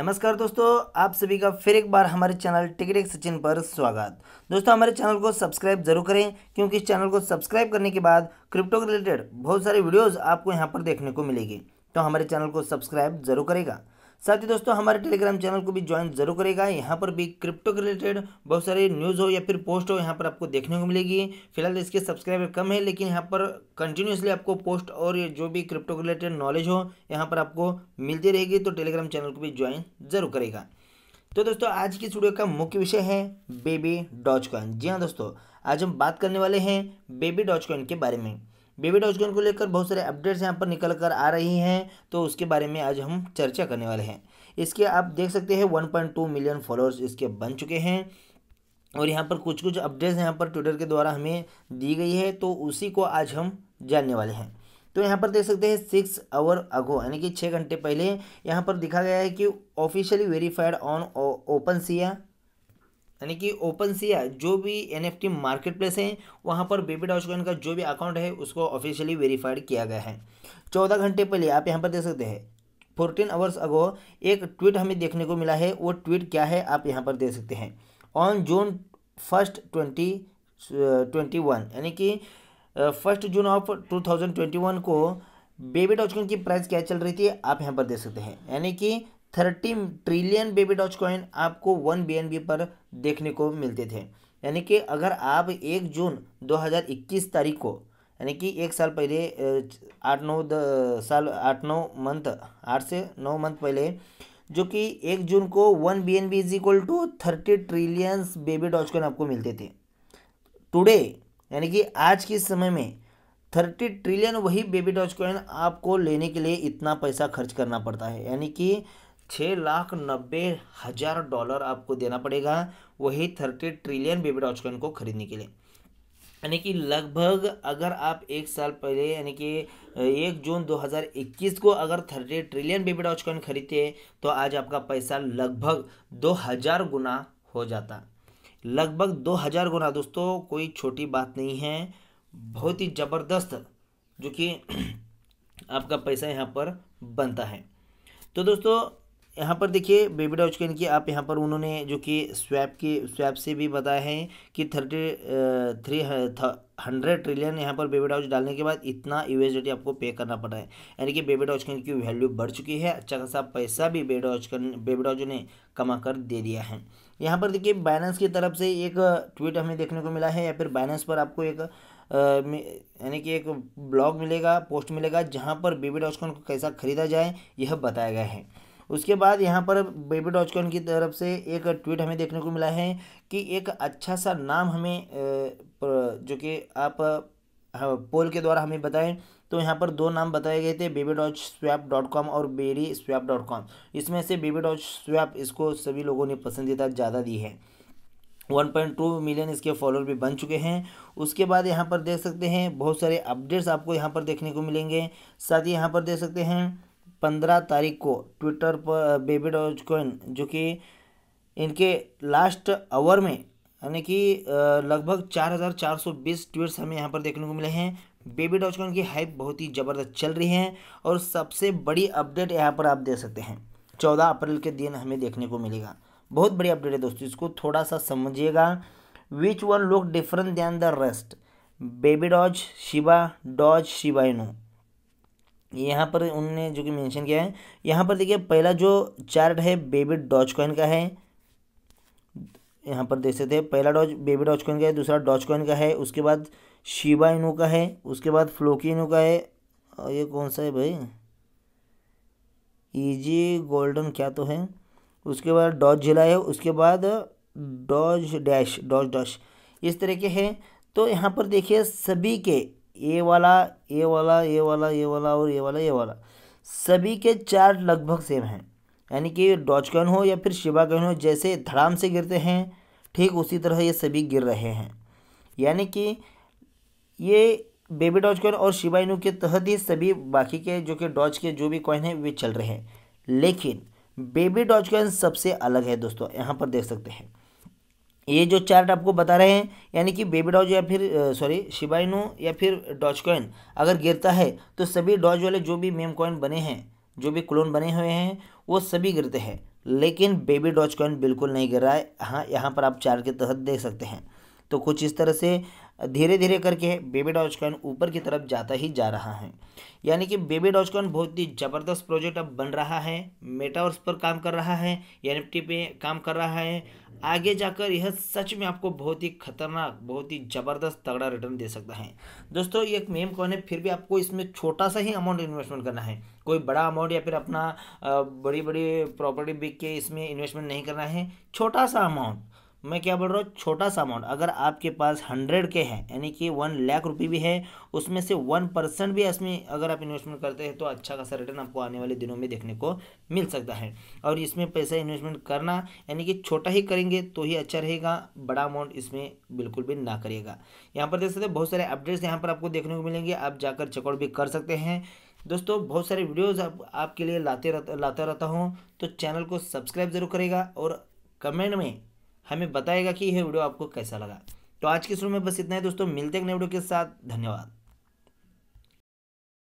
नमस्कार दोस्तों आप सभी का फिर एक बार हमारे चैनल टिकटेक सचिन पर स्वागत दोस्तों हमारे चैनल को सब्सक्राइब जरूर करें क्योंकि इस चैनल को सब्सक्राइब करने के बाद क्रिप्टो रिलेटेड बहुत सारे वीडियोस आपको यहां पर देखने को मिलेगी तो हमारे चैनल को सब्सक्राइब जरूर करेगा साथ ही दोस्तों हमारे टेलीग्राम चैनल को भी ज्वाइन जरूर करेगा यहाँ पर भी क्रिप्टो के रिलेटेड बहुत सारे न्यूज़ हो या फिर पोस्ट हो यहाँ पर आपको देखने को मिलेगी फिलहाल इसके सब्सक्राइबर कम है लेकिन यहाँ पर कंटिन्यूसली आपको पोस्ट और जो भी क्रिप्टो के रिलेटेड नॉलेज हो यहाँ पर आपको मिलती रहेगी तो टेलीग्राम चैनल को भी ज्वाइन जरूर करेगा तो दोस्तों आज की स्टूडियो का मुख्य विषय है बेबी डॉच कॉइन जी हाँ दोस्तों आज हम बात करने वाले हैं बेबी डॉच कॉइन के बारे में बेबी डॉजकॉइन को लेकर बहुत सारे अपडेट्स यहाँ पर निकल कर आ रही हैं तो उसके बारे में आज हम चर्चा करने वाले हैं इसके आप देख सकते हैं one point two million followers इसके बन चुके हैं और यहाँ पर कुछ कुछ अपडेट्स यहाँ पर ट्विटर के द्वारा हमें दी गई है तो उसी को आज हम जानने वाले हैं तो यहाँ पर देख सकते हैं सिक्स आवर अगो यानी कि छः घंटे पहले यहाँ पर दिखा गया है कि officially verified on OpenSea यानी कि ओपन सिया जो भी N F T marketplace है वहाँ पर बेबी डॉशकॉइन का जो भी अकाउंट है उसको ऑफिशियली वेरीफाइड किया गया है चौदह घंटे पहले आप यहाँ पर देख सकते हैं फोर्टीन आवर्स अगो एक ट्वीट हमें देखने को मिला है वो ट्वीट क्या है आप यहाँ पर देख सकते हैं on June first twenty twenty one यानी कि first June of two thousand twenty one को बेबी डॉचकॉइन की प्राइस क्या चल रही थी आप यहाँ पर देख सकते हैं यानी कि thirty trillion baby Dogecoin आपको वन बी पर देखने को मिलते थे यानी कि अगर आप एक जून 2021 तारीख को यानी कि एक साल पहले आठ नौ साल आठ नौ मंथ आठ से नौ मंथ पहले जो कि एक जून को one B N B is equal to thirty trillions baby Dogecoin आपको मिलते थे टुडे यानी कि आज के समय में थर्टी ट्रिलियन वही बेबी डॉच कॉइन आपको लेने के लिए इतना पैसा खर्च करना पड़ता है यानी कि छः लाख नब्बे हज़ार डॉलर आपको देना पड़ेगा वही thirty trillion baby Dogecoin को खरीदने के लिए यानी कि लगभग अगर आप एक साल पहले यानी कि एक जून 2021 को अगर thirty trillion baby Dogecoin खरीदते तो आज आपका पैसा लगभग दो हज़ार गुना हो जाता लगभग दो हज़ार गुना दोस्तों कोई छोटी बात नहीं है बहुत ही ज़बरदस्त जो कि आपका पैसा यहाँ पर बनता है तो दोस्तों यहाँ पर देखिए बेबी डॉच कैन की आप यहाँ पर उन्होंने जो कि स्वैप के स्वैप से भी बताया है कि थर्टी थ्री हंड्रेड ट्रिलियन यहाँ पर बेबी डॉज डालने के बाद इतना यूएसडी आपको पे करना पड़ा है यानी कि बेबी डॉच कैन की वैल्यू बढ़ चुकी है अच्छा खासा पैसा भी baby Doge coin baby Doge ने कमा कर दे दिया है यहाँ पर देखिए बैलेंस की तरफ से एक ट्वीट हमें देखने को मिला है या फिर बैलेंस पर आपको एक यानी कि एक ब्लॉग मिलेगा पोस्ट मिलेगा जहाँ पर बेबी डॉज को कैसा खरीदा जाए यह बताया गया है उसके बाद यहाँ पर बेबी कॉन की तरफ से एक ट्वीट हमें देखने को मिला है कि एक अच्छा सा नाम हमें जो कि आप पोल के द्वारा हमें बताएं तो यहाँ पर दो नाम बताए गए थे baby Doge swap dot com और बेरी स्वैप डॉट कॉम इसमें से बेबी डॉच स्वैप इसको सभी लोगों ने पसंदीदा ज़्यादा दी है वन पॉइंट टू मिलियन इसके फॉलोअर भी बन चुके हैं उसके बाद यहाँ पर देख सकते हैं बहुत सारे अपडेट्स आपको यहाँ पर देखने को मिलेंगे साथ ही यहाँ पर देख सकते हैं पंद्रह तारीख को ट्विटर पर बेबी डॉज कॉइन जो कि इनके लास्ट आवर में यानी कि लगभग चार हज़ार चार सौ बीस ट्वीट्स हमें यहाँ पर देखने को मिले हैं बेबी डॉज कॉइन की हाइप बहुत ही ज़बरदस्त चल रही है और सबसे बड़ी अपडेट यहाँ पर आप दे सकते हैं चौदह अप्रैल के दिन हमें देखने को मिलेगा बहुत बड़ी अपडेट है दोस्तों इसको थोड़ा सा समझिएगा which one look different than the rest baby Doge Shiba Doge Shiba Inu यहाँ पर उनने जो कि मेंशन किया है यहाँ पर देखिए पहला जो चार्ट है बेबी डॉच कॉइन का है यहाँ पर देख सकते हैं पहला डॉज बेबी डॉच कॉइन का है दूसरा डॉच कॉइन का है उसके बाद शिबा इनू का है उसके बाद फ्लोकी इनू का है और ये कौन सा है भाई ईजी गोल्डन क्या तो है उसके बाद डॉज जिला है उसके बाद डॉज डैश डॉज डॉश इस तरह के हैं तो यहाँ पर देखिए सभी के ए वाला ए वाला ए वाला ए वाला और ए वाला ए वाला सभी के चार्ज लगभग सेम हैं यानी कि डॉच कॉइन हो या फिर शिवा कॉइन हो जैसे धड़ाम से गिरते हैं ठीक उसी तरह ये सभी गिर रहे हैं यानी कि ये बेबी डॉच कॉइन और शिवा इनू के तहत ही सभी बाकी के जो कि डॉच के जो भी कॉइन हैं वे चल रहे हैं लेकिन बेबी डॉच कॉइन सबसे अलग है दोस्तों यहाँ पर देख सकते हैं ये जो चार्ट आपको बता रहे हैं यानी कि बेबी डॉज या फिर सॉरी शिबाइनो या फिर डॉज कॉइन अगर गिरता है तो सभी डॉज वाले जो भी मेम कॉइन बने हैं जो भी क्लोन बने हुए हैं वो सभी गिरते हैं लेकिन बेबी डॉज कॉइन बिल्कुल नहीं गिर रहा है हाँ यहाँ पर आप चार्ट के तहत देख सकते हैं तो कुछ इस तरह से धीरे धीरे करके बेबी डॉज कॉइन ऊपर की तरफ जाता ही जा रहा है यानी कि बेबी डॉज कॉइन बहुत ही ज़बरदस्त प्रोजेक्ट अब बन रहा है मेटावर्स पर काम कर रहा है एन पे काम कर रहा है आगे जाकर यह सच में आपको बहुत ही खतरनाक बहुत ही ज़बरदस्त तगड़ा रिटर्न दे सकता है दोस्तों ये एक मेम कॉइन है फिर भी आपको इसमें छोटा सा ही अमाउंट इन्वेस्टमेंट करना है कोई बड़ा अमाउंट या फिर अपना बड़ी बड़ी प्रॉपर्टी बिक के इसमें इन्वेस्टमेंट नहीं करना है छोटा सा अमाउंट मैं क्या बोल रहा हूँ छोटा सा अमाउंट अगर आपके पास हंड्रेड के हैं यानी कि वन लाख रुपये भी है उसमें से वन परसेंट भी इसमें अगर आप इन्वेस्टमेंट करते हैं तो अच्छा खासा रिटर्न आपको आने वाले दिनों में देखने को मिल सकता है और इसमें पैसा इन्वेस्टमेंट करना यानी कि छोटा ही करेंगे तो ही अच्छा रहेगा बड़ा अमाउंट इसमें बिल्कुल भी ना करिएगा यहाँ पर देख सकते बहुत सारे अपडेट्स यहाँ पर आपको देखने को मिलेंगे आप जाकर चेकआउट भी कर सकते हैं दोस्तों बहुत सारे वीडियोज़ आप, आपके लिए लाते रहता लाता रहता हूँ तो चैनल को सब्सक्राइब ज़रूर करेगा और कमेंट में हमें बताएगा कि यह वीडियो आपको कैसा लगा तो आज के शुरू में बस इतना ही दोस्तों मिलते हैं नए वीडियो के साथ धन्यवाद